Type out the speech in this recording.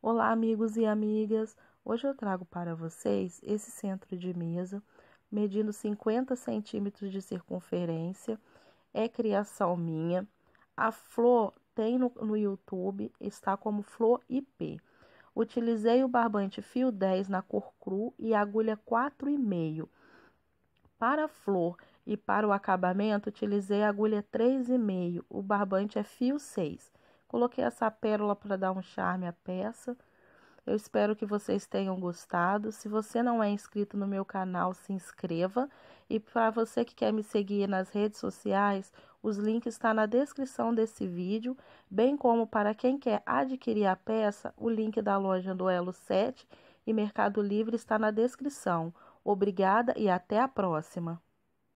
Olá, amigos e amigas! Hoje eu trago para vocês esse centro de mesa, medindo 50 centímetros de circunferência, é criação minha. A flor tem no, no YouTube, está como Flor IP. Utilizei o barbante fio 10 na cor cru e agulha 4,5. Para a flor e para o acabamento, utilizei agulha 3,5. O barbante é fio 6. Coloquei essa pérola para dar um charme à peça. Eu espero que vocês tenham gostado. Se você não é inscrito no meu canal, se inscreva. E para você que quer me seguir nas redes sociais, os links estão tá na descrição desse vídeo, bem como para quem quer adquirir a peça, o link da loja do Elo 7 e Mercado Livre está na descrição. Obrigada e até a próxima!